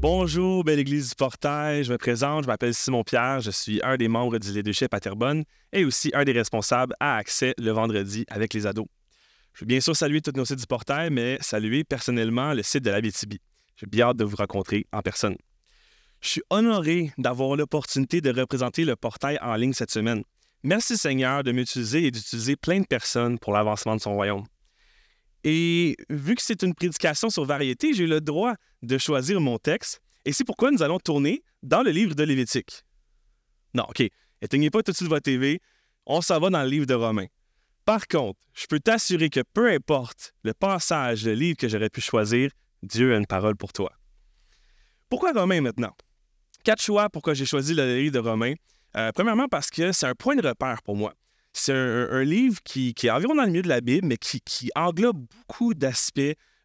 Bonjour, belle Église du Portail. Je me présente, je m'appelle Simon Pierre. Je suis un des membres du leadership à Terrebonne et aussi un des responsables à Accès le vendredi avec les ados. Je veux bien sûr saluer tous nos sites du Portail, mais saluer personnellement le site de la BTB. J'ai bien hâte de vous rencontrer en personne. Je suis honoré d'avoir l'opportunité de représenter le Portail en ligne cette semaine. Merci Seigneur de m'utiliser et d'utiliser plein de personnes pour l'avancement de son royaume. Et vu que c'est une prédication sur variété, j'ai le droit de choisir mon texte. Et c'est pourquoi nous allons tourner dans le livre de Lévitique. Non, OK. Éteignez pas tout de suite votre TV. On s'en va dans le livre de Romains. Par contre, je peux t'assurer que peu importe le passage, de livre que j'aurais pu choisir, Dieu a une parole pour toi. Pourquoi Romains maintenant? Quatre choix pourquoi j'ai choisi le livre de Romains. Euh, premièrement, parce que c'est un point de repère pour moi. C'est un, livre qui, est environ dans le milieu de la Bible, mais qui, englobe beaucoup d'aspects,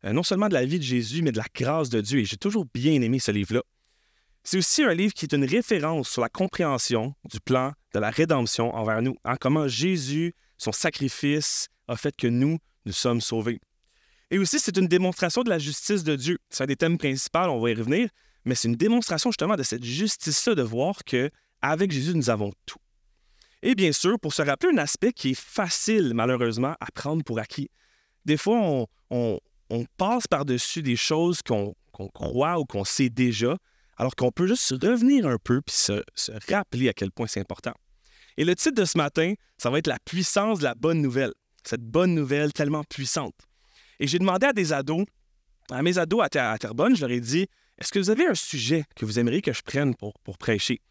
euh, non seulement de la vie de Jésus, mais de la grâce de Dieu. Et j'ai toujours bien aimé ce livre-là. C'est aussi un livre qui est une référence sur la compréhension du plan de la rédemption envers nous, en comment Jésus, son sacrifice, a fait que nous, nous sommes sauvés. Et aussi, c'est une démonstration de la justice de Dieu. C'est un des thèmes principaux, on va y revenir, mais c'est une démonstration justement de cette justice-là, de voir que avec Jésus, nous avons tout. Et bien sûr, pour se rappeler un aspect qui est facile, malheureusement, à prendre pour acquis. Des fois, on, passe par-dessus des choses qu'on croit ou qu'on sait déjà, alors qu'on peut juste revenir un peu puis se, rappeler à quel point c'est important. Et le titre de ce matin, ça va être La puissance de la bonne nouvelle. Cette bonne nouvelle tellement puissante. Et j'ai demandé à des ados, à mes ados à, à Terrebonne, je leur ai dit Est-ce que vous avez un sujet que vous aimeriez que je prenne pour, prêcher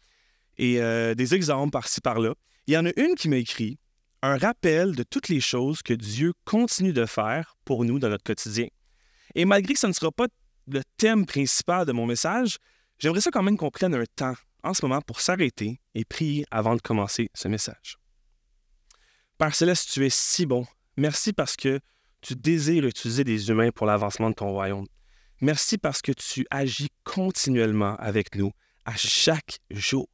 Et euh, des exemples par-ci par-là. Il y en a une qui m'a écrit un rappel de toutes les choses que Dieu continue de faire pour nous dans notre quotidien. Et malgré que ce ne sera pas le thème principal de mon message, j'aimerais ça quand même qu'on prenne un temps en ce moment pour s'arrêter et prier avant de commencer ce message. Père Céleste, tu es si bon. Merci parce que tu désires utiliser des humains pour l'avancement de ton royaume. Merci parce que tu agis continuellement avec nous à chaque jour.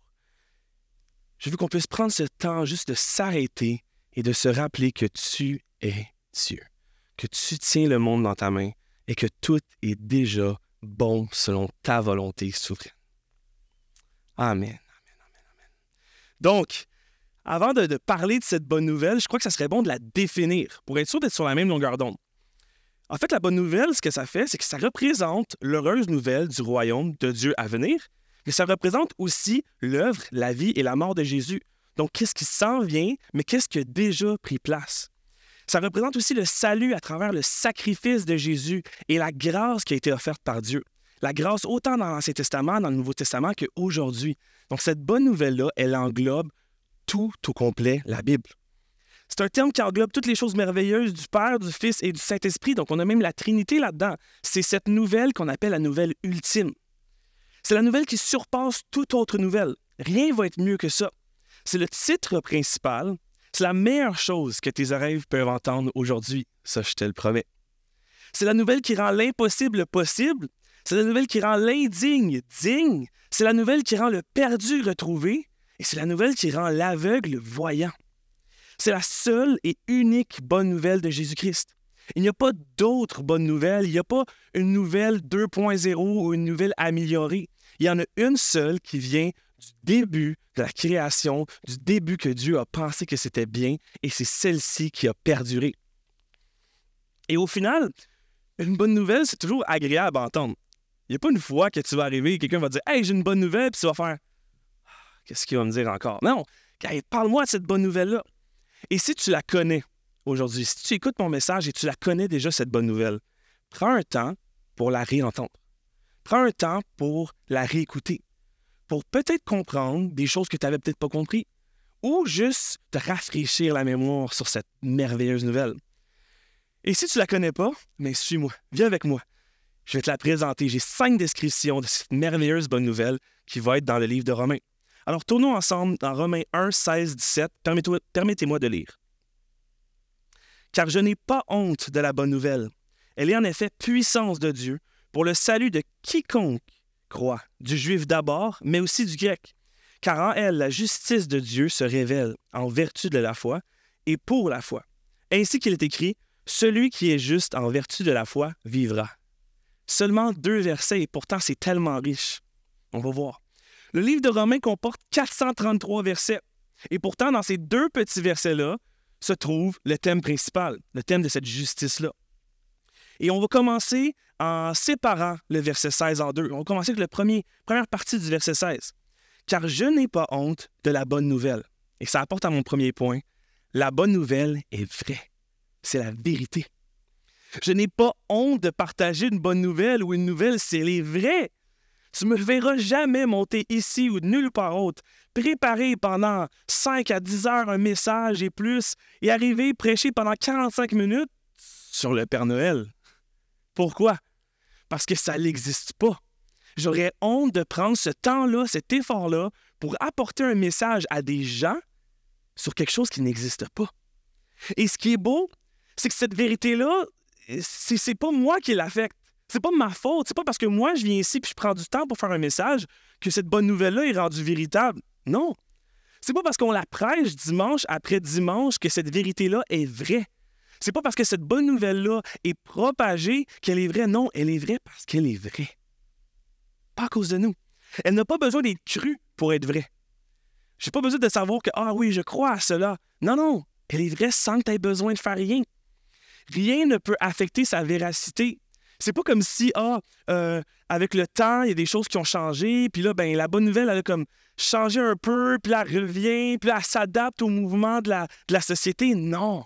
Je veux qu'on puisse prendre ce temps juste de s'arrêter et de se rappeler que tu es Dieu, que tu tiens le monde dans ta main et que tout est déjà bon selon ta volonté souveraine. Amen. Amen, Donc, avant de, de, parler de cette bonne nouvelle, je crois que ça serait bon de la définir pour être sûr d'être sur la même longueur d'onde. En fait, la bonne nouvelle, ce que ça fait, c'est que ça représente l'heureuse nouvelle du royaume de Dieu à venir mais ça représente aussi l'œuvre, la vie et la mort de Jésus. Donc, qu'est-ce qui s'en vient, mais qu'est-ce qui a déjà pris place? Ça représente aussi le salut à travers le sacrifice de Jésus et la grâce qui a été offerte par Dieu. La grâce autant dans l'Ancien Testament, dans le Nouveau Testament qu'aujourd'hui. Donc, cette bonne nouvelle-là, elle englobe tout au complet la Bible. C'est un terme qui englobe toutes les choses merveilleuses du Père, du Fils et du Saint-Esprit. Donc, on a même la Trinité là-dedans. C'est cette nouvelle qu'on appelle la nouvelle ultime. C'est la nouvelle qui surpasse toute autre nouvelle. Rien ne va être mieux que ça. C'est le titre principal. C'est la meilleure chose que tes oreilles peuvent entendre aujourd'hui. Ça, je te le promets. C'est la nouvelle qui rend l'impossible possible. C'est la nouvelle qui rend l'indigne digne. C'est la nouvelle qui rend le perdu retrouvé. Et c'est la nouvelle qui rend l'aveugle voyant. C'est la seule et unique bonne nouvelle de Jésus-Christ. Il n'y a pas d'autres bonnes nouvelles. Il n'y a pas une nouvelle 2.0 ou une nouvelle améliorée. Il y en a une seule qui vient du début de la création, du début que Dieu a pensé que c'était bien, et c'est celle-ci qui a perduré. Et au final, une bonne nouvelle, c'est toujours agréable à entendre. Il n'y a pas une fois que tu vas arriver et quelqu'un va dire Hey, j'ai une bonne nouvelle, puis tu vas faire ah, Qu'est-ce qu'il va me dire encore Non, parle-moi de cette bonne nouvelle-là. Et si tu la connais, aujourd'hui. Si tu écoutes mon message et tu la connais déjà, cette bonne nouvelle, prends un temps pour la réentendre. Prends un temps pour la réécouter, pour peut-être comprendre des choses que tu n'avais peut-être pas compris, ou juste te rafraîchir la mémoire sur cette merveilleuse nouvelle. Et si tu ne la connais pas, mais suis-moi, viens avec moi. Je vais te la présenter. J'ai cinq descriptions de cette merveilleuse bonne nouvelle qui va être dans le livre de Romains. Alors tournons ensemble dans Romains 1, 16, 17. Permettez-moi de lire car je n'ai pas honte de la bonne nouvelle. Elle est en effet puissance de Dieu pour le salut de quiconque croit, du juif d'abord, mais aussi du grec, car en elle la justice de Dieu se révèle en vertu de la foi et pour la foi. Ainsi qu'il est écrit, Celui qui est juste en vertu de la foi vivra. Seulement deux versets, et pourtant c'est tellement riche. On va voir. Le livre de Romains comporte 433 versets, et pourtant dans ces deux petits versets-là, se trouve le thème principal, le thème de cette justice-là. Et on va commencer en séparant le verset 16 en deux. On va commencer avec la première partie du verset 16. Car je n'ai pas honte de la bonne nouvelle. Et ça apporte à mon premier point. La bonne nouvelle est vraie. C'est la vérité. Je n'ai pas honte de partager une bonne nouvelle ou une nouvelle, c'est les vraies. Tu me verras jamais monter ici ou nulle part autre, préparer pendant 5 à 10 heures un message et plus, et arriver prêcher pendant 45 minutes sur le Père Noël. Pourquoi? Parce que ça n'existe pas. J'aurais honte de prendre ce temps-là, cet effort-là, pour apporter un message à des gens sur quelque chose qui n'existe pas. Et ce qui est beau, c'est que cette vérité-là, si c'est pas moi qui l'affecte. C'est pas ma faute. C'est pas parce que moi, je viens ici puis je prends du temps pour faire un message que cette bonne nouvelle-là est rendue véritable. Non. C'est pas parce qu'on la prêche dimanche après dimanche que cette vérité-là est vraie. C'est pas parce que cette bonne nouvelle-là est propagée qu'elle est vraie. Non, elle est vraie parce qu'elle est vraie. Pas à cause de nous. Elle n'a pas besoin d'être crue pour être vraie. J'ai pas besoin de savoir que, ah oui, je crois à cela. Non, non, elle est vraie sans que tu aies besoin de faire rien. Rien ne peut affecter sa véracité c'est pas comme si, ah, euh, avec le temps, il y a des choses qui ont changé, puis là, ben, la bonne nouvelle, elle a comme changé un peu, puis elle revient, puis elle s'adapte au mouvement de la, de la société. Non.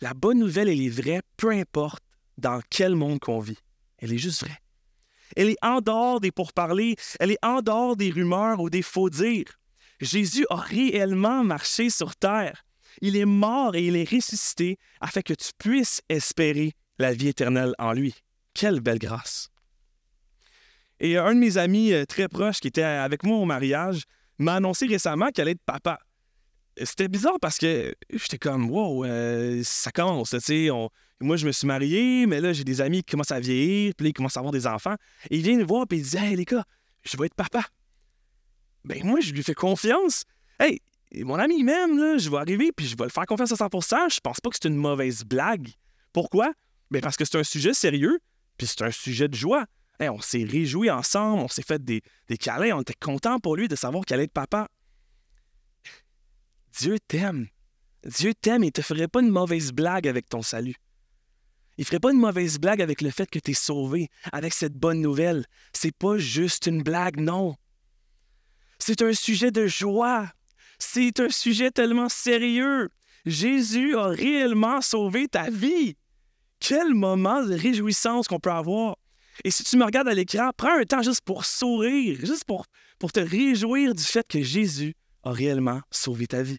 La bonne nouvelle, elle est vraie, peu importe dans quel monde qu'on vit. Elle est juste vraie. Elle est en dehors des pourparlers, elle est en dehors des rumeurs ou des faux dires. Jésus a réellement marché sur terre. Il est mort et il est ressuscité afin que tu puisses espérer la vie éternelle en lui. Quelle belle grâce! Et euh, un de mes amis euh, très proches qui était avec moi au mariage m'a annoncé récemment qu'elle allait être papa. Euh, c'était bizarre parce que j'étais comme, wow, ça commence, tu sais. Moi, je me suis marié, mais là, j'ai des amis qui commencent à vieillir, puis ils commencent à avoir des enfants. Et il vient me voir, puis il dit, hey, les gars, je vais être papa. Ben, moi, je lui fais confiance. Hey, mon ami même, je vais arriver, puis je vais le faire confiance à 100 Je pense pas que c'est une mauvaise blague. Pourquoi? Ben, parce que c'est un sujet sérieux, puis c'est un sujet de joie. on s'est réjouis ensemble, on s'est fait des, des câlins, on était content pour lui de savoir qu'il allait être papa. Dieu t'aime. Dieu t'aime et ne te ferait pas une mauvaise blague avec ton salut. Il ne ferait pas une mauvaise blague avec le fait que tu es sauvé, avec cette bonne nouvelle. C'est pas juste une blague, non. C'est un sujet de joie. C'est un sujet tellement sérieux. Jésus a réellement sauvé ta vie quel moment de réjouissance qu'on peut avoir. Et si tu me regardes à l'écran, prends un temps juste pour sourire, juste pour, pour te réjouir du fait que Jésus a réellement sauvé ta vie.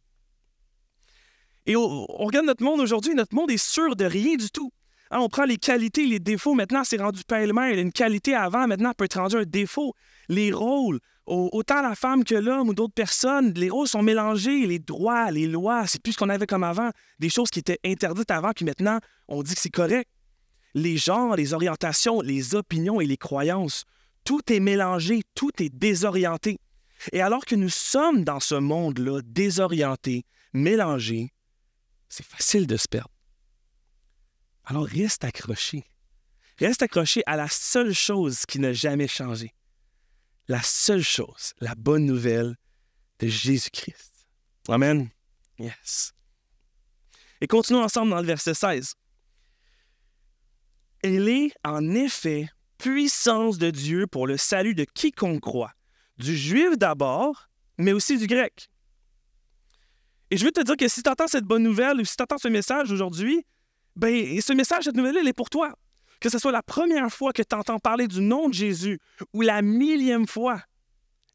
Et on, regarde notre monde aujourd'hui, notre monde est sûr de rien du tout. Hein, on prend les qualités, les défauts, maintenant c'est rendu pêle-mêle. Une qualité avant, maintenant peut être rendu un défaut. Les rôles, autant la femme que l'homme ou d'autres personnes, les rôles sont mélangés, les droits, les lois, c'est plus ce qu'on avait comme avant, des choses qui étaient interdites avant, puis maintenant, on dit que c'est correct. Les genres, les orientations, les opinions et les croyances, tout est mélangé, tout est désorienté. Et alors que nous sommes dans ce monde-là, désorienté, mélangé, c'est facile de se perdre. Alors reste accroché. Reste accroché à la seule chose qui n'a jamais changé la seule chose, la bonne nouvelle de Jésus-Christ. Amen. Yes. Et continuons ensemble dans le verset 16. Elle est en effet puissance de Dieu pour le salut de quiconque croit, du juif d'abord, mais aussi du grec. Et je veux te dire que si tu entends cette bonne nouvelle ou si tu entends ce message aujourd'hui, ben, ce message, cette nouvelle-là, elle est pour toi. Que ce soit la première fois que tu entends parler du nom de Jésus ou la millième fois,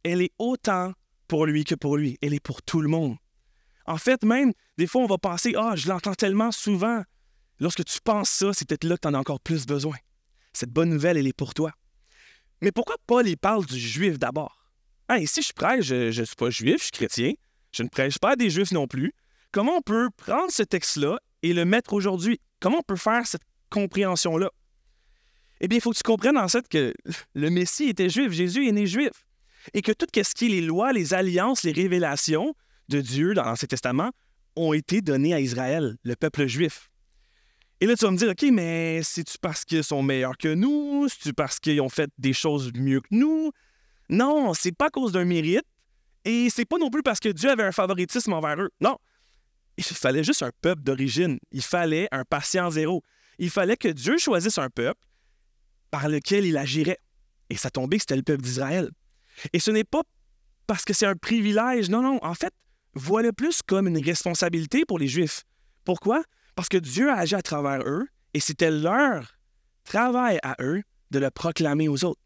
elle est autant pour lui que pour lui. Elle est pour tout le monde. En fait, même, des fois, on va penser Ah, je l'entends tellement souvent. Lorsque tu penses ça, c'est peut-être là que tu en as encore plus besoin. Cette bonne nouvelle, elle est pour toi. Mais pourquoi Paul y parle du juif d'abord? ici, je prêche, je ne suis pas juif, je suis chrétien. Je ne prêche pas des juifs non plus. Comment on peut prendre ce texte-là et le mettre aujourd'hui? Comment on peut faire cette compréhension-là eh bien, il faut que tu comprennes en fait que le Messie était juif, Jésus est né juif. Et que tout ce qui est les lois, les alliances, les révélations de Dieu dans l'Ancien Testament ont été données à Israël, le peuple juif. Et là, tu vas me dire, OK, mais c'est-tu parce qu'ils sont meilleurs que nous? C'est-tu parce qu'ils ont fait des choses mieux que nous? Non, c'est pas à cause d'un mérite. Et c'est pas non plus parce que Dieu avait un favoritisme envers eux. Non. Il fallait juste un peuple d'origine. Il fallait un patient zéro. Il fallait que Dieu choisisse un peuple par lequel il agirait. Et ça tombait que c'était le peuple d'Israël. Et ce n'est pas parce que c'est un privilège. Non, non. En fait, voilà le plus comme une responsabilité pour les Juifs. Pourquoi? Parce que Dieu a agi à travers eux et c'était leur travail à eux de le proclamer aux autres.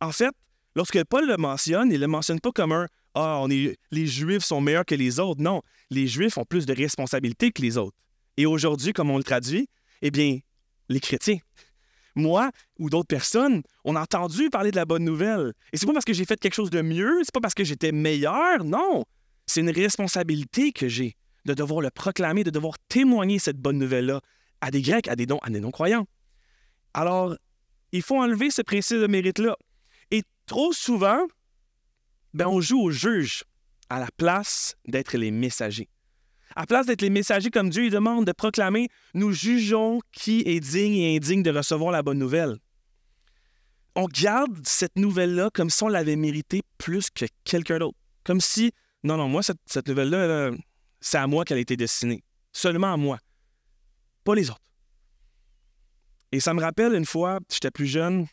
En fait, lorsque Paul le mentionne, il ne le mentionne pas comme un Ah, les Juifs sont meilleurs que les autres. Non, les Juifs ont plus de responsabilités que les autres. Et aujourd'hui, comme on le traduit, eh bien, les chrétiens moi ou d'autres personnes, on a entendu parler de la bonne nouvelle. Et c'est pas parce que j'ai fait quelque chose de mieux, c'est pas parce que j'étais meilleur, non. C'est une responsabilité que j'ai de devoir le proclamer, de devoir témoigner cette bonne nouvelle-là à des Grecs, à des, non, à croyants Alors, il faut enlever ce principe de mérite-là. Et trop souvent, ben, on joue au juge à la place d'être les messagers. À place d'être les messagers comme Dieu, il demande de proclamer Nous jugeons qui est digne et indigne de recevoir la bonne nouvelle. On garde cette nouvelle-là comme si on l'avait méritée plus que quelqu'un d'autre. Comme si, non, non, moi, cette, nouvelle-là, euh, c'est à moi qu'elle a été destinée. Seulement à moi. Pas les autres. Et ça me rappelle une fois, j'étais plus jeune,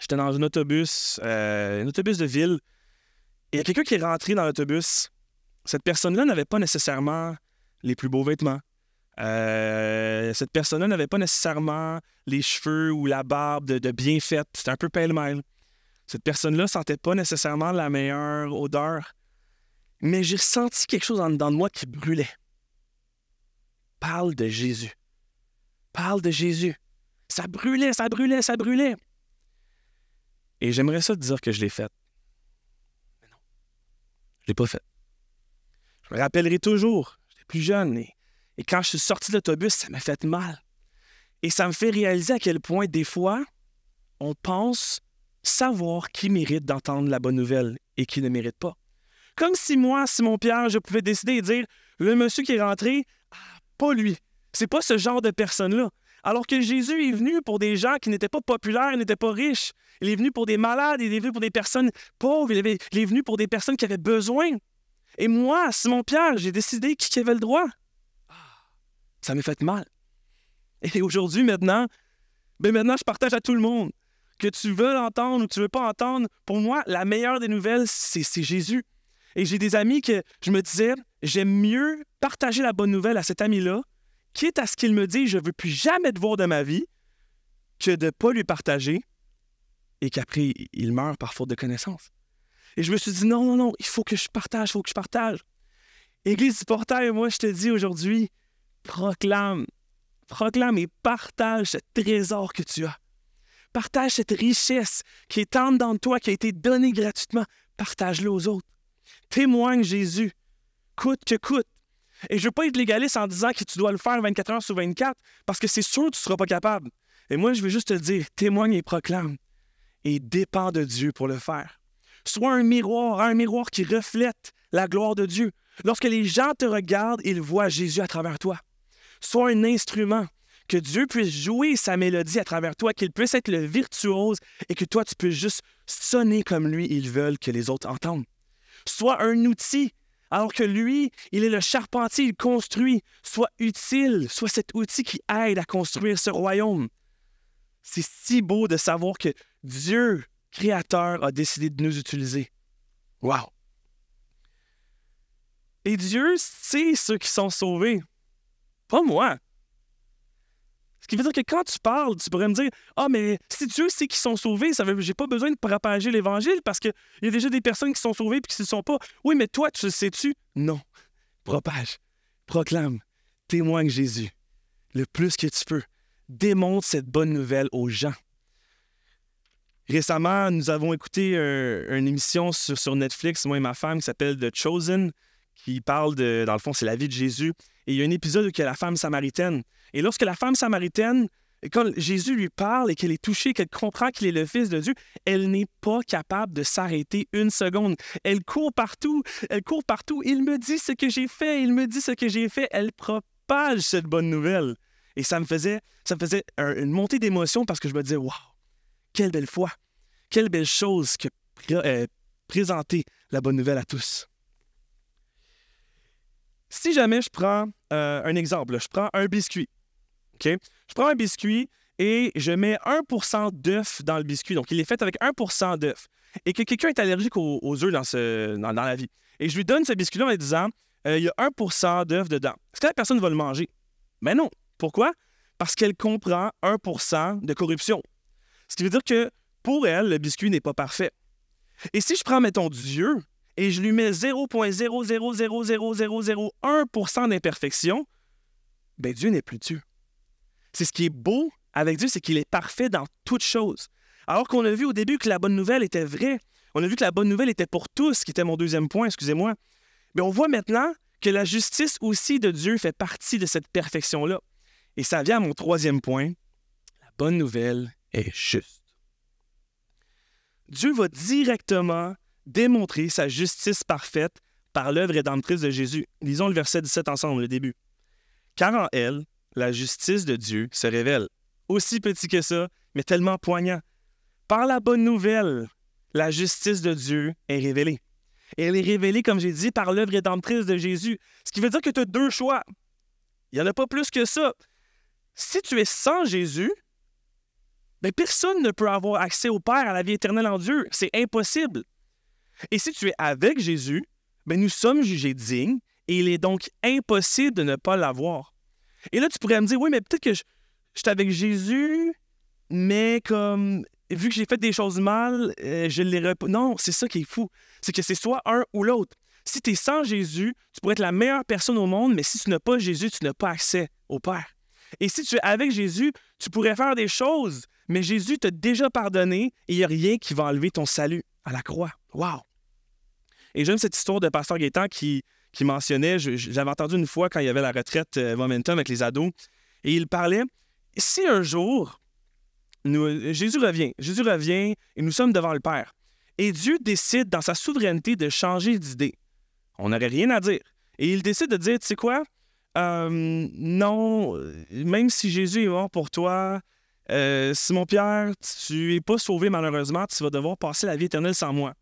j'étais dans un autobus, euh, un autobus de ville. Et il y a quelqu'un qui est rentré dans l'autobus. Cette personne-là n'avait pas nécessairement les plus beaux vêtements. Euh, cette personne-là n'avait pas nécessairement les cheveux ou la barbe de, bien faite. C'était un peu pêle-mêle. Cette personne-là sentait pas nécessairement la meilleure odeur. Mais j'ai senti quelque chose en dedans de moi qui brûlait. Parle de Jésus. Parle de Jésus. Ça brûlait, ça brûlait, ça brûlait. Et j'aimerais ça dire que je l'ai faite. Mais non, je l'ai pas faite. Je me rappellerai toujours plus jeune. Et, quand je suis sorti de l'autobus, ça m'a fait mal. Et ça me fait réaliser à quel point, des fois, on pense savoir qui mérite d'entendre la bonne nouvelle et qui ne mérite pas. Comme si moi, Simon Pierre, je pouvais décider et dire le monsieur qui est rentré, ah, pas lui. C'est pas ce genre de personne-là. Alors que Jésus est venu pour des gens qui n'étaient pas populaires, n'étaient pas riches. Il est venu pour des malades, il est venu pour des personnes pauvres, il est venu pour des personnes qui avaient besoin. Et moi, Simon-Pierre, j'ai décidé qui avait le droit. Ça m'a fait mal. Et aujourd'hui, maintenant, ben maintenant, je partage à tout le monde. Que tu veux l'entendre ou que tu veux pas entendre, pour moi, la meilleure des nouvelles, c'est Jésus. Et j'ai des amis que je me disais, j'aime mieux partager la bonne nouvelle à cet ami-là, quitte à ce qu'il me dise, je veux plus jamais te voir de ma vie, que de pas lui partager et qu'après, il meurt par faute de connaissance. Et je me suis dit, non, non, non, il faut que je partage, il faut que je partage. Église du Portail, moi, je te dis aujourd'hui, proclame, proclame et partage ce trésor que tu as. Partage cette richesse qui est en dans toi, qui a été donnée gratuitement. Partage-le aux autres. Témoigne Jésus, coûte que coûte. Et je veux pas être légaliste en disant que tu dois le faire 24 heures sur 24, parce que c'est sûr que tu ne seras pas capable. Et moi, je veux juste te dire, témoigne et proclame. Et dépend de Dieu pour le faire. Sois un miroir, un miroir qui reflète la gloire de Dieu. Lorsque les gens te regardent, ils voient Jésus à travers toi. Sois un instrument, que Dieu puisse jouer sa mélodie à travers toi, qu'il puisse être le virtuose et que toi, tu puisses juste sonner comme lui, ils veulent que les autres entendent. Sois un outil, alors que lui, il est le charpentier, il construit. Sois utile, sois cet outil qui aide à construire ce royaume. C'est si beau de savoir que Dieu Créateur a décidé de nous utiliser. Wow! Et Dieu sait ceux qui sont sauvés, pas moi. Ce qui veut dire que quand tu parles, tu pourrais me dire Ah, mais si Dieu sait qu'ils sont sauvés, ça veut j'ai pas besoin de propager l'Évangile parce qu'il y a déjà des personnes qui sont sauvées et qui ne sont pas. Oui, mais toi, tu le sais-tu Non. Propage, proclame, témoigne Jésus le plus que tu peux. Démontre cette bonne nouvelle aux gens. Récemment, nous avons écouté euh, une émission sur, Netflix, moi et ma femme, qui s'appelle The Chosen, qui parle de, dans le fond, c'est la vie de Jésus. Et il y a un épisode où il y a la femme samaritaine. Et lorsque la femme samaritaine, quand Jésus lui parle et qu'elle est touchée, qu'elle comprend qu'il est le Fils de Dieu, elle n'est pas capable de s'arrêter une seconde. Elle court partout, elle court partout. Il me dit ce que j'ai fait, il me dit ce que j'ai fait. Elle propage cette bonne nouvelle. Et ça me faisait, ça me faisait une montée d'émotion parce que je me disais, waouh! Quelle belle foi! Quelle belle chose que euh, présenter la bonne nouvelle à tous. Si jamais je prends euh, un exemple, je prends un biscuit. Je prends un biscuit et je mets 1 d'œuf dans le biscuit. Donc, il est fait avec 1 d'œuf. Et que quelqu'un est allergique aux, œufs dans, la vie. Et je lui donne ce biscuit-là en lui disant euh, il y a 1 d'œuf dedans. Est-ce que la personne va le manger Mais ben non. Pourquoi Parce qu'elle comprend 1 de corruption. Ce qui veut dire que pour elle, le biscuit n'est pas parfait. Et si je prends, mettons, Dieu et je lui mets 0.0000001 d'imperfection, ben Dieu n'est plus Dieu. C'est ce qui est beau avec Dieu, c'est qu'il est parfait dans toutes choses. Alors qu'on a vu au début que la bonne nouvelle était vraie, on a vu que la bonne nouvelle était pour tous, qui était mon deuxième point, excusez-moi. Mais ben, on voit maintenant que la justice aussi de Dieu fait partie de cette perfection-là. Et ça vient à mon troisième point. La bonne nouvelle est juste. Dieu va directement démontrer sa justice parfaite par l'œuvre rédemptrice de Jésus. Lisons le verset 17 ensemble, le début. Car en elle, la justice de Dieu se révèle, aussi petit que ça, mais tellement poignant. Par la bonne nouvelle, la justice de Dieu est révélée. elle est révélée, comme j'ai dit, par l'œuvre rédemptrice de Jésus. Ce qui veut dire que tu as deux choix. Il n'y en a pas plus que ça. Si tu es sans Jésus, mais ben, personne ne peut avoir accès au Père, à la vie éternelle en Dieu. C'est impossible. Et si tu es avec Jésus, mais ben, nous sommes jugés dignes et il est donc impossible de ne pas l'avoir. Et là, tu pourrais me dire, oui, mais peut-être que je, suis avec Jésus, mais comme vu que j'ai fait des choses mal, euh, je je les pas. » Non, c'est ça qui est fou. C'est que c'est soit un ou l'autre. Si tu es sans Jésus, tu pourrais être la meilleure personne au monde, mais si tu n'as pas Jésus, tu n'as pas accès au Père. Et si tu es avec Jésus, tu pourrais faire des choses mais Jésus t'a déjà pardonné et il n'y a rien qui va enlever ton salut à la croix. Wow! Et j'aime cette histoire de Pasteur Gaétan qui, qui mentionnait, j'avais entendu une fois quand il y avait la retraite euh, Momentum avec les ados, et il parlait, si un jour, Jésus revient, Jésus revient et nous sommes devant le Père, et Dieu décide dans sa souveraineté de changer d'idée, on n'aurait rien à dire. Et il décide de dire, tu sais quoi, euh, non, euh, même si Jésus est mort pour toi, euh, Simon-Pierre, tu n'es pas sauvé malheureusement, tu vas devoir passer la vie éternelle sans moi.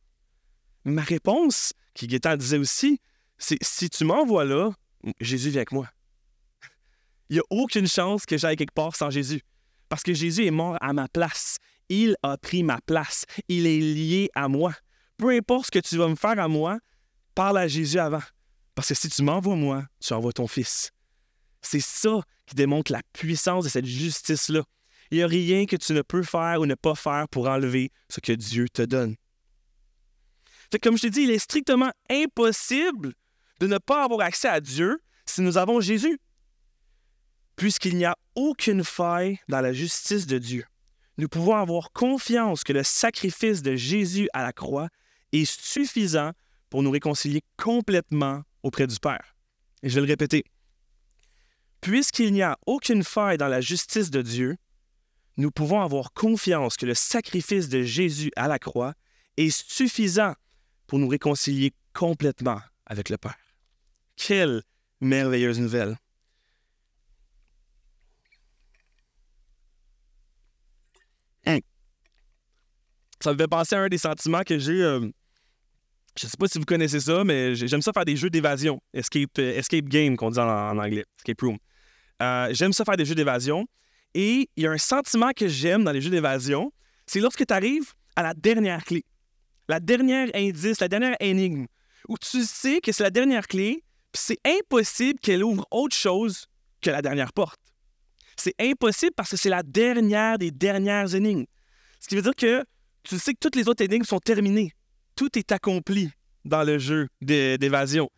Ma réponse, qui Gaétan disait aussi, c'est si tu m'envoies là, Jésus vient avec moi. Il n'y a aucune chance que j'aille quelque part sans Jésus. Parce que Jésus est mort à ma place. Il a pris ma place. Il est lié à moi. Peu importe ce que tu vas me faire à moi, parle à Jésus avant. Parce que si tu m'envoies moi, tu envoies ton Fils. C'est ça qui démontre la puissance de cette justice-là. Il n'y a rien que tu ne peux faire ou ne pas faire pour enlever ce que Dieu te donne. comme je te dis, il est strictement impossible de ne pas avoir accès à Dieu si nous avons Jésus, puisqu'il n'y a aucune faille dans la justice de Dieu. Nous pouvons avoir confiance que le sacrifice de Jésus à la croix est suffisant pour nous réconcilier complètement auprès du Père. Et je vais le répéter. Puisqu'il n'y a aucune faille dans la justice de Dieu, nous pouvons avoir confiance que le sacrifice de Jésus à la croix est suffisant pour nous réconcilier complètement avec le Père. Quelle merveilleuse nouvelle! Hein. Ça me fait penser à un des sentiments que j'ai. Euh, je ne sais pas si vous connaissez ça, mais j'aime ça faire des jeux d'évasion. Escape, euh, escape game, qu'on dit en, anglais. Escape room. Euh, j'aime ça faire des jeux d'évasion. Et il y a un sentiment que j'aime dans les jeux d'évasion, c'est lorsque tu arrives à la dernière clé, la dernière indice, la dernière énigme, où tu sais que c'est la dernière clé, puis c'est impossible qu'elle ouvre autre chose que la dernière porte. C'est impossible parce que c'est la dernière des dernières énigmes. Ce qui veut dire que tu sais que toutes les autres énigmes sont terminées. Tout est accompli dans le jeu d'évasion.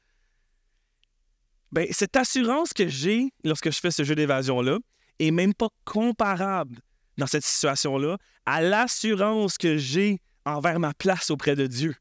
Ben, cette assurance que j'ai lorsque je fais ce jeu d'évasion-là, et même pas comparable dans cette situation-là à l'assurance que j'ai envers ma place auprès de Dieu.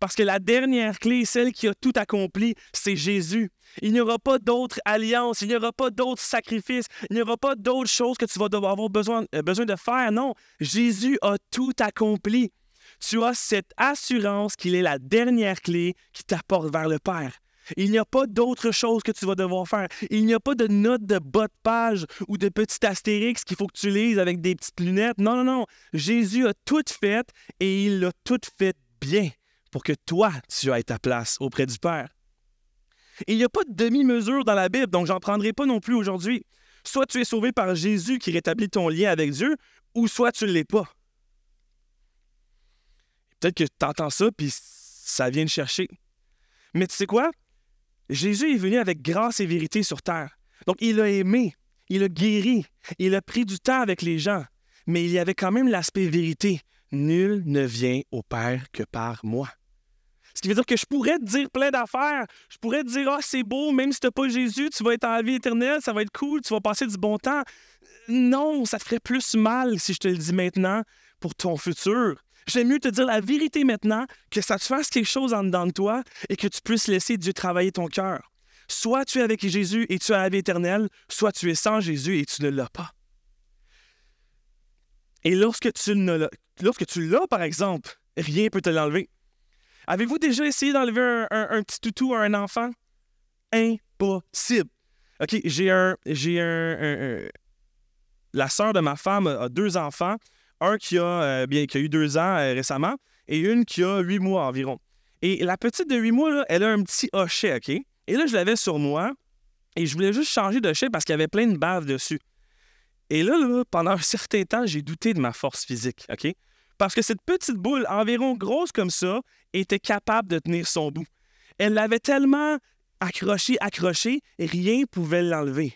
Parce que la dernière clé, celle qui a tout accompli, c'est Jésus. Il n'y aura pas d'autre alliance, il n'y aura pas d'autre sacrifice, il n'y aura pas d'autre chose que tu vas devoir avoir besoin, euh, besoin de faire. Non, Jésus a tout accompli. Tu as cette assurance qu'il est la dernière clé qui t'apporte vers le Père. Il n'y a pas d'autre chose que tu vas devoir faire. Il n'y a pas de notes de bas de page ou de petits astérix qu'il faut que tu lises avec des petites lunettes. Non, non, non. Jésus a tout fait et il l'a tout fait bien pour que toi, tu aies ta place auprès du Père. Il n'y a pas de demi-mesure dans la Bible, donc j'en prendrai pas non plus aujourd'hui. Soit tu es sauvé par Jésus qui rétablit ton lien avec Dieu, ou soit tu ne l'es pas. Peut-être que tu entends ça, puis ça vient te chercher. Mais tu sais quoi? Jésus est venu avec grâce et vérité sur terre. Donc, il a aimé, il a guéri, il a pris du temps avec les gens, mais il y avait quand même l'aspect vérité. Nul ne vient au Père que par moi. Ce qui veut dire que je pourrais te dire plein d'affaires. Je pourrais te dire, ah, oh, c'est beau, même si t'as pas Jésus, tu vas être en vie éternelle, ça va être cool, tu vas passer du bon temps. Non, ça te ferait plus mal si je te le dis maintenant pour ton futur. J'aime mieux te dire la vérité maintenant, que ça te fasse quelque chose en dedans de toi et que tu puisses laisser Dieu travailler ton cœur. Soit tu es avec Jésus et tu as la vie éternelle, soit tu es sans Jésus et tu ne l'as pas. Et lorsque tu l'as, lorsque tu l'as, par exemple, rien ne peut te l'enlever. Avez-vous déjà essayé d'enlever un, petit toutou à un enfant? Impossible. OK, j'ai un. J'ai un, La sœur de ma femme a deux enfants un qui a, euh, bien, eu deux ans euh, récemment et une qui a huit mois environ. Et la petite de huit mois, elle a un petit hochet, OK? Et là, je l'avais sur moi et je voulais juste changer de hochet parce qu'il y avait plein de baves dessus. Et là, pendant un certain temps, j'ai douté de ma force physique, OK? Parce que cette petite boule, environ grosse comme ça, était capable de tenir son bout. Elle l'avait tellement accroché accroché rien pouvait l'enlever.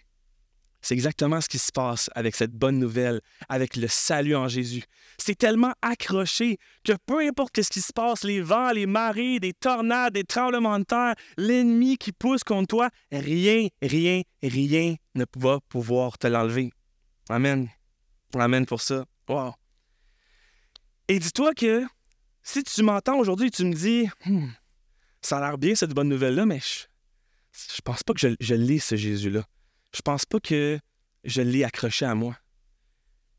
C'est exactement ce qui se passe avec cette bonne nouvelle, avec le salut en Jésus. C'est tellement accroché que peu importe ce qui se passe, les vents, les marées, des tornades, des tremblements de terre, l'ennemi qui pousse contre toi, rien, rien, rien ne va pouvoir te l'enlever. Amen. Amen pour ça. Wow. Et dis-toi que si tu m'entends aujourd'hui et tu me dis, hmm, ça a l'air bien cette bonne nouvelle-là, mais je, je pense pas que je, je ce Jésus-là je pense pas que je l'ai accroché à moi.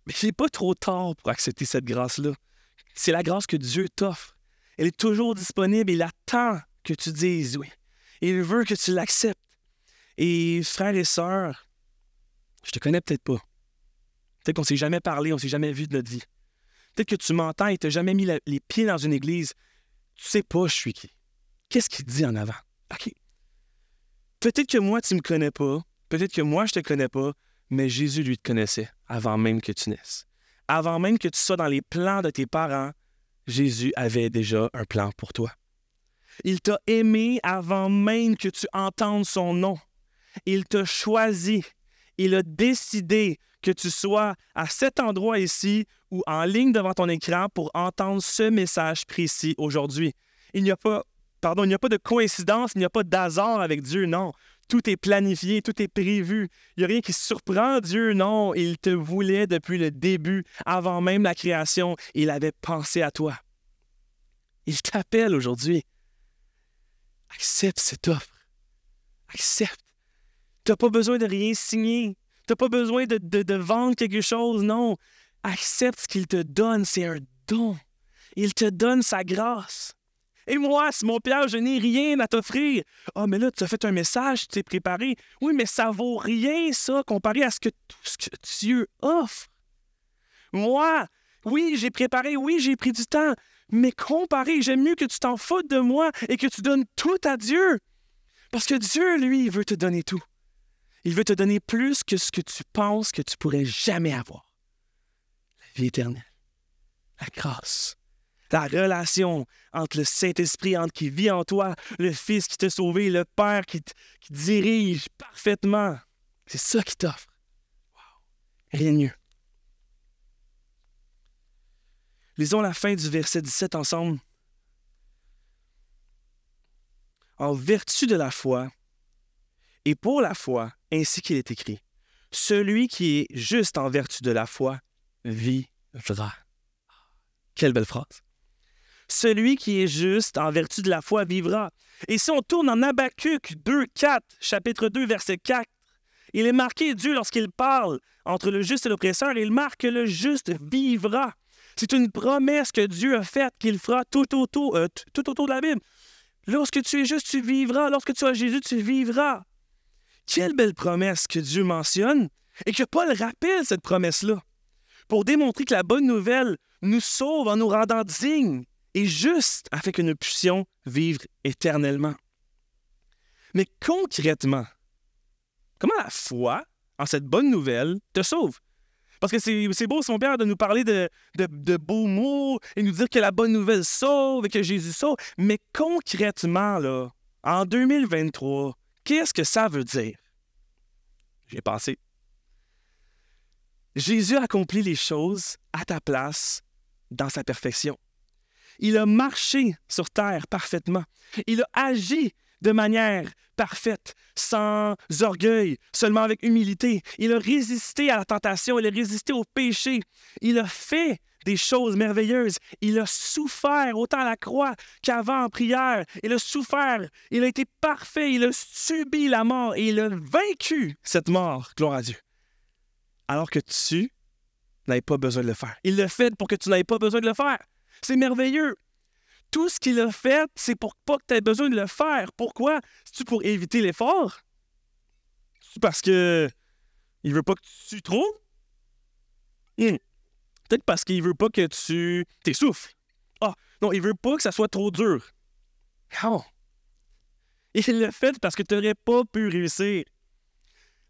Mais j'ai pas trop tard pour accepter cette grâce-là. C'est la grâce que Dieu t'offre. Elle est toujours disponible. Il attend que tu dises oui. Il veut que tu l'acceptes. Et frères et sœurs, je te connais peut-être pas. Peut-être qu'on s'est jamais parlé, on s'est jamais vu de notre vie. Peut-être que tu m'entends et t'as jamais mis les pieds dans une église. Tu sais pas je suis qui. Qu'est-ce qu'il dit en avant? OK. Peut-être que moi, tu me connais pas. Peut-être que moi, je ne te connais pas, mais Jésus, lui, te connaissait avant même que tu naisses. Avant même que tu sois dans les plans de tes parents, Jésus avait déjà un plan pour toi. Il t'a aimé avant même que tu entendes son nom. Il t'a choisi. Il a décidé que tu sois à cet endroit ici ou en ligne devant ton écran pour entendre ce message précis aujourd'hui. Il n'y a pas, pardon, il n'y a pas de coïncidence, il n'y a pas d'hasard avec Dieu, non. Tout est planifié, tout est prévu. Il n'y a rien qui surprend Dieu, non. Il te voulait depuis le début, avant même la création. Il avait pensé à toi. Il t'appelle aujourd'hui. Accepte cette offre. Accepte. Tu n'as pas besoin de rien signer. Tu n'as pas besoin de, de vendre quelque chose, non. Accepte ce qu'il te donne, c'est un don. Il te donne sa grâce. Et moi, c'est mon père, je n'ai rien à t'offrir. Ah, oh, mais là, tu as fait un message, tu t'es préparé. Oui, mais ça vaut rien, ça, comparé à ce que tout ce que Dieu offre. Moi, oui, j'ai préparé, oui, j'ai pris du temps, mais comparé, j'aime mieux que tu t'en foutes de moi et que tu donnes tout à Dieu. Parce que Dieu, lui, il veut te donner tout. Il veut te donner plus que ce que tu penses que tu pourrais jamais avoir. La vie éternelle, la grâce, ta relation entre le Saint-Esprit, qui vit en toi, le Fils qui t'a sauvé, le Père qui, dirige parfaitement. C'est ça qui t'offre. Wow. Rien de mieux. Lisons la fin du verset 17 ensemble. En vertu de la foi et pour la foi, ainsi qu'il est écrit, celui qui est juste en vertu de la foi vivra. Quelle belle phrase. Celui qui est juste en vertu de la foi vivra. Et si on tourne en Habacuc 2, 4, chapitre 2, verset 4, il est marqué Dieu lorsqu'il parle entre le juste et l'oppresseur, il marque que le juste vivra. C'est une promesse que Dieu a faite qu'il fera tout autour, euh, tout autour de la Bible. Lorsque tu es juste, tu vivras. Lorsque tu as Jésus, tu vivras. Quelle belle promesse que Dieu mentionne et que Paul rappelle cette promesse-là pour démontrer que la bonne nouvelle nous sauve en nous rendant dignes et juste afin que nous puissions vivre éternellement. Mais concrètement, comment la foi en cette bonne nouvelle te sauve? Parce que c'est beau, son père, de nous parler de, beaux mots et nous dire que la bonne nouvelle sauve et que Jésus sauve. Mais concrètement, là, en 2023, qu'est-ce que ça veut dire? J'ai pensé. Jésus accomplit les choses à ta place dans sa perfection. Il a marché sur terre parfaitement. Il a agi de manière parfaite, sans orgueil, seulement avec humilité. Il a résisté à la tentation, il a résisté au péché. Il a fait des choses merveilleuses. Il a souffert autant à la croix qu'avant en prière. Il a souffert, il a été parfait, il a subi la mort et il a vaincu cette mort, gloire à Dieu. Alors que tu n'avais pas besoin de le faire. Il le fait pour que tu n'avais pas besoin de le faire. C'est merveilleux. Tout ce qu'il a fait, c'est pour pas que tu aies besoin de le faire. Pourquoi? C'est-tu pour éviter l'effort? C'est parce que il veut pas que tu sues trop? Hum. Peut-être parce qu'il veut pas que tu t'essouffles. Ah, non, il veut pas que ça soit trop dur. Et ah Il l'a fait parce que tu n'aurais pas pu réussir.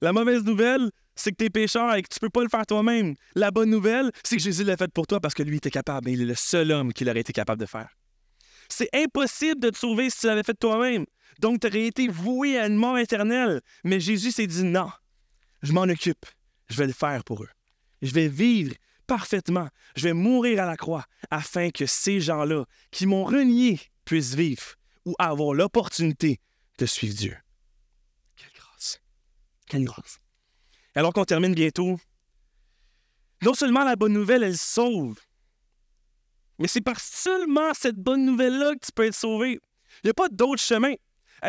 La mauvaise nouvelle, c'est que tu es pécheur et que tu peux pas le faire toi-même. La bonne nouvelle, c'est que Jésus l'a fait pour toi parce que lui était capable, il est le seul homme qu'il aurait été capable de faire. C'est impossible de te sauver si tu l'avais fait toi-même. Donc, tu aurais été voué à une mort éternelle. Mais Jésus s'est dit non, je m'en occupe. Je vais le faire pour eux. Je vais vivre parfaitement. Je vais mourir à la croix afin que ces gens-là qui m'ont renié puissent vivre ou avoir l'opportunité de suivre Dieu. Alors qu'on termine bientôt, non seulement la bonne nouvelle, elle sauve, mais c'est par seulement cette bonne nouvelle-là que tu peux être sauvé. Il n'y a pas d'autre chemin.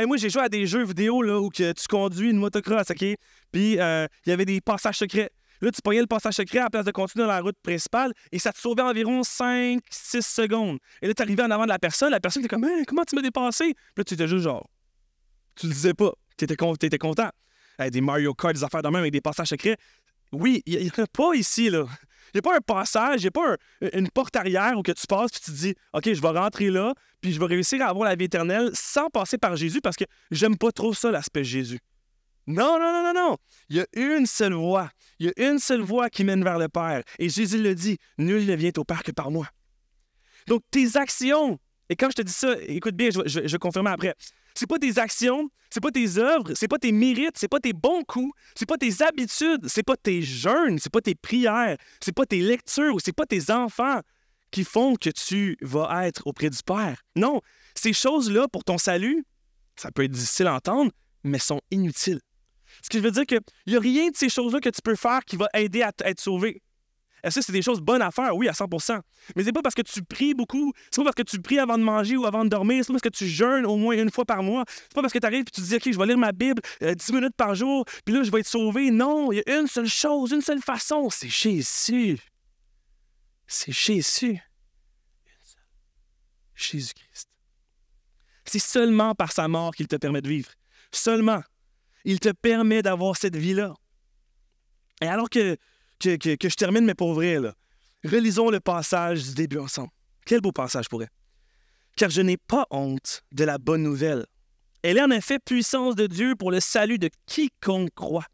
moi, j'ai joué à des jeux vidéo là, où que tu conduis une motocross, OK? Puis euh, il y avait des passages secrets. Là, tu payais le passage secret à la place de continuer dans la route principale et ça te sauvait environ 5-6 secondes. Et là, tu arrivais en avant de la personne, la personne était comme Comment tu m'as dépassé? Puis là, tu étais juste genre. Tu le disais pas. Tu étais, étais content des Mario Kart, des affaires de même avec des passages secrets. Oui, il n'y a pas ici, là. Il n'y a pas un passage, il n'y a pas une porte arrière où que tu passes puis tu te dis OK, je vais rentrer là, puis je vais réussir à avoir la vie éternelle sans passer par Jésus parce que j'aime pas trop ça, l'aspect Jésus. Non, non, non, non, non. Il y a une seule voie. Il y a une seule voie qui mène vers le Père. Et Jésus le dit Nul ne vient au Père que par moi. Donc, tes actions, et quand je te dis ça, écoute bien, je, vais je confirme après. C'est pas tes actions, c'est pas tes œuvres, c'est pas tes mérites, c'est pas tes bons coups, c'est pas tes habitudes, c'est pas tes jeûnes, c'est pas tes prières, c'est pas tes lectures ou c'est pas tes enfants qui font que tu vas être auprès du Père. Non, ces choses-là pour ton salut, ça peut être difficile à entendre, mais sont inutiles. Ce qui veut dire qu'il n'y a rien de ces choses-là que tu peux faire qui va aider à être sauvé. Est-ce que c'est des choses bonnes à faire? Oui, à 100 Mais c'est pas parce que tu pries beaucoup, c'est pas parce que tu pries avant de manger ou avant de dormir, c'est pas parce que tu jeûnes au moins une fois par mois, c'est pas parce que tu arrives et tu te dis, OK, je vais lire ma Bible 10 euh, minutes par jour, puis là, je vais être sauvé. Non, il y a une seule chose, une seule façon, c'est Jésus. C'est Jésus. Jésus-Christ. C'est seulement par sa mort qu'il te permet de vivre. Seulement. Il te permet d'avoir cette vie-là. Et alors que que, je termine, mais pour vrai, Relisons le passage du début ensemble. Quel beau passage pour Car je n'ai pas honte de la bonne nouvelle. Elle est en effet puissance de Dieu pour le salut de quiconque croit,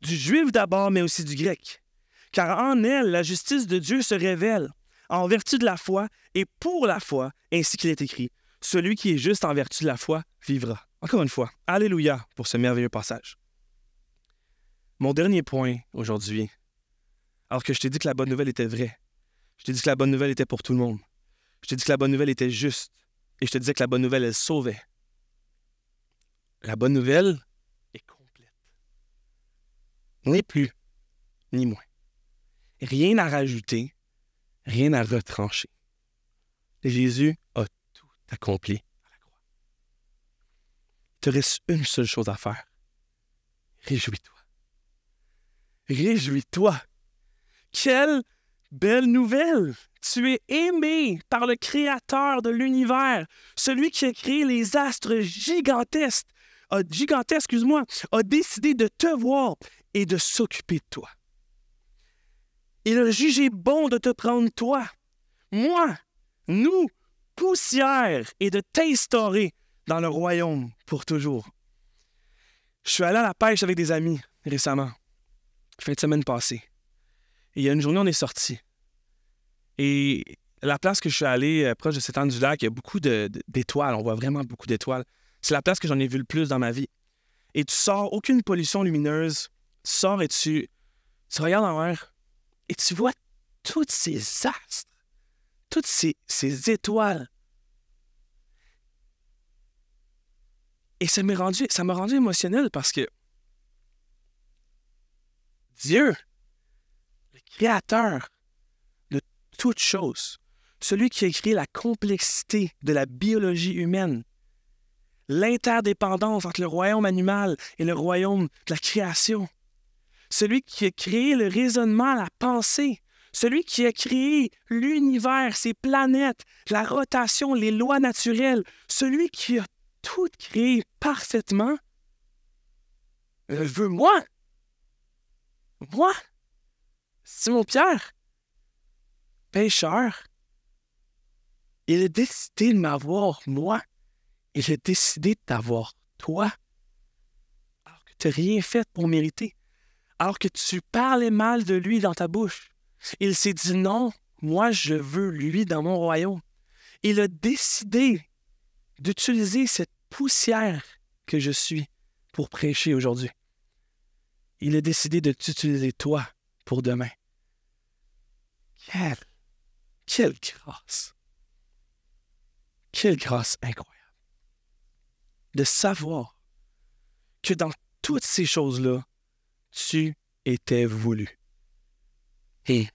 du juif d'abord, mais aussi du grec. Car en elle, la justice de Dieu se révèle, en vertu de la foi et pour la foi, ainsi qu'il est écrit Celui qui est juste en vertu de la foi vivra. Encore une fois, Alléluia pour ce merveilleux passage. Mon dernier point aujourd'hui, alors que je t'ai dit que la bonne nouvelle était vraie. Je t'ai dit que la bonne nouvelle était pour tout le monde. Je t'ai dit que la bonne nouvelle était juste. Et je te disais que la bonne nouvelle, elle sauvait. La bonne nouvelle est complète. Ni plus, ni moins. Rien à rajouter, rien à retrancher. Jésus a tout accompli à la croix. Il te reste une seule chose à faire. Réjouis-toi. Réjouis-toi quelle belle nouvelle! Tu es aimé par le Créateur de l'univers, celui qui a créé les astres gigantesques, a, gigantesques, excuse-moi, a décidé de te voir et de s'occuper de toi. Il a jugé bon de te prendre toi, moi, nous, poussière, et de t'instaurer dans le royaume pour toujours. Je suis allé à la pêche avec des amis récemment, fin de semaine passée il y a une journée, on est sorti. Et la place que je suis allé, euh, proche de cet endroit du lac il y a beaucoup d'étoiles. On voit vraiment beaucoup d'étoiles. C'est la place que j'en ai vu le plus dans ma vie. Et tu sors, aucune pollution lumineuse. Tu sors et tu, regardes en l'air et tu vois toutes ces astres, toutes ces, étoiles. Et ça m'a rendu, ça rendu émotionnel parce que Dieu créateur de toutes choses, celui qui a créé la complexité de la biologie humaine, l'interdépendance entre le royaume animal et le royaume de la création, celui qui a créé le raisonnement, la pensée, celui qui a créé l'univers, ses planètes, la rotation, les lois naturelles, celui qui a tout créé parfaitement, veut moi. Moi? Simon Pierre, pêcheur, il a décidé de m'avoir, moi. Il a décidé de t'avoir, toi. Alors que tu n'as rien fait pour mériter. Alors que tu parlais mal de lui dans ta bouche. Il s'est dit non, moi je veux lui dans mon royaume. Il a décidé d'utiliser cette poussière que je suis pour prêcher aujourd'hui. Il a décidé de t'utiliser toi pour demain. Quelle, grâce! Quelle grâce incroyable! De savoir que dans toutes ces choses-là, tu étais voulu. Et hein?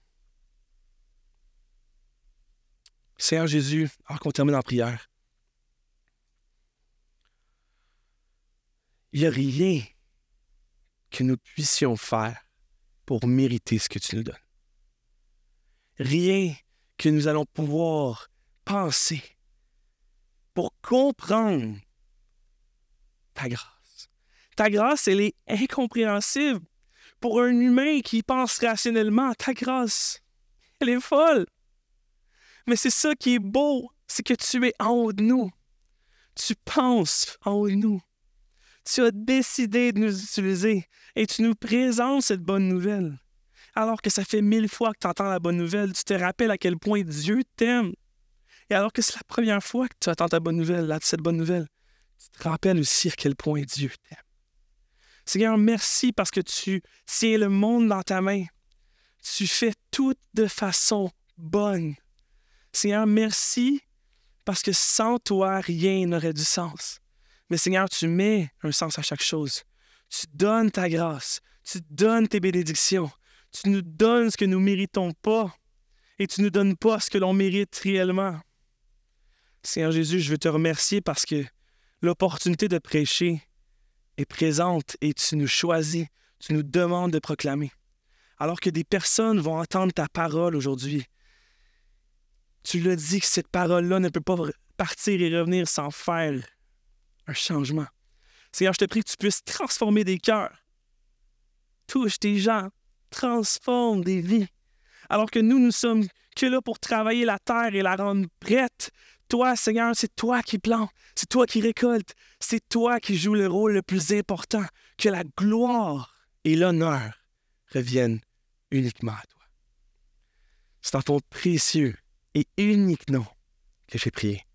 Seigneur Jésus, alors qu'on termine en prière, il n'y a rien que nous puissions faire pour mériter ce que tu nous donnes rien que nous allons pouvoir penser pour comprendre ta grâce. Ta grâce, elle est incompréhensible pour un humain qui pense rationnellement. Ta grâce, elle est folle. Mais c'est ça qui est beau, c'est que tu es en haut de nous. Tu penses en haut de nous. Tu as décidé de nous utiliser et tu nous présentes cette bonne nouvelle alors que ça fait mille fois que tu entends la bonne nouvelle, tu te rappelles à quel point Dieu t'aime. Et alors que c'est la première fois que tu attends ta bonne nouvelle, là, cette bonne nouvelle, tu te rappelles aussi à quel point Dieu t'aime. Seigneur, merci parce que tu tiens le monde dans ta main. Tu fais tout de façon bonne. Seigneur, merci parce que sans toi, rien n'aurait du sens. Mais Seigneur, tu mets un sens à chaque chose. Tu donnes ta grâce. Tu donnes tes bénédictions. Tu nous donnes ce que nous méritons pas et tu ne nous donnes pas ce que l'on mérite réellement. Seigneur Jésus, je veux te remercier parce que l'opportunité de prêcher est présente et tu nous choisis, tu nous demandes de proclamer. Alors que des personnes vont entendre ta parole aujourd'hui, tu l'as dis que cette parole-là ne peut pas partir et revenir sans faire un changement. Seigneur, je te prie que tu puisses transformer des cœurs. Touche des gens transforme des vies. Alors que nous, nous sommes que là pour travailler la terre et la rendre prête. Toi, Seigneur, c'est toi qui plantes, c'est toi qui récoltes, c'est toi qui joues le rôle le plus important. Que la gloire et l'honneur reviennent uniquement à toi. C'est en ton précieux et unique nom que j'ai prié.